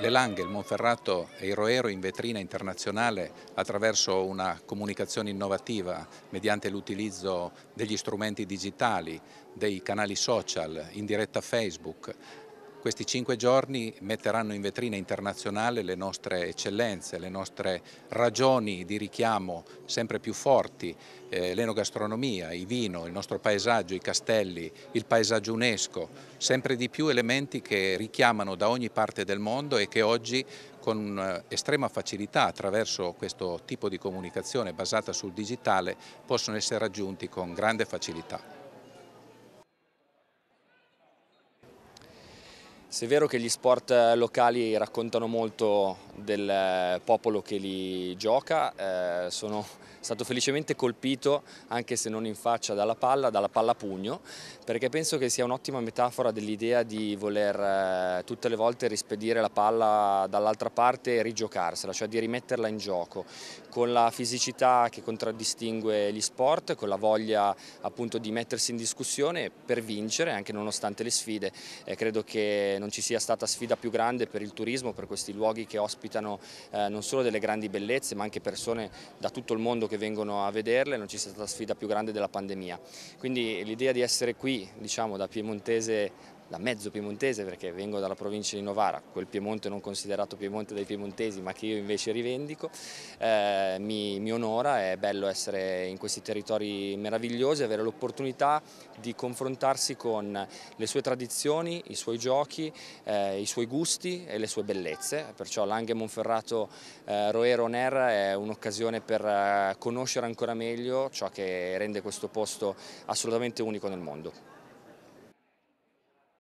Le Langhe, il Monferrato e il Roero in vetrina internazionale attraverso una comunicazione innovativa mediante l'utilizzo degli strumenti digitali, dei canali social, in diretta Facebook, questi cinque giorni metteranno in vetrina internazionale le nostre eccellenze, le nostre ragioni di richiamo sempre più forti, eh, l'enogastronomia, il vino, il nostro paesaggio, i castelli, il paesaggio UNESCO, sempre di più elementi che richiamano da ogni parte del mondo e che oggi con eh, estrema facilità attraverso questo tipo di comunicazione basata sul digitale possono essere raggiunti con grande facilità. Se è vero che gli sport eh, locali raccontano molto del eh, popolo che li gioca, eh, sono stato felicemente colpito, anche se non in faccia, dalla palla, dalla palla pugno, perché penso che sia un'ottima metafora dell'idea di voler eh, tutte le volte rispedire la palla dall'altra parte e rigiocarsela, cioè di rimetterla in gioco, con la fisicità che contraddistingue gli sport, con la voglia appunto di mettersi in discussione per vincere, anche nonostante le sfide. Eh, credo che non ci sia stata sfida più grande per il turismo, per questi luoghi che ospitano eh, non solo delle grandi bellezze ma anche persone da tutto il mondo che vengono a vederle, non ci sia stata sfida più grande della pandemia. Quindi l'idea di essere qui, diciamo da piemontese da mezzo piemontese perché vengo dalla provincia di Novara, quel Piemonte non considerato Piemonte dai piemontesi ma che io invece rivendico, eh, mi, mi, onora, è bello essere in questi territori meravigliosi, avere l'opportunità di confrontarsi con le sue tradizioni, i suoi giochi, eh, i suoi gusti e le sue bellezze, perciò Langhe Monferrato eh, Roero Ner è un'occasione per eh, conoscere ancora meglio ciò che rende questo posto assolutamente unico nel mondo.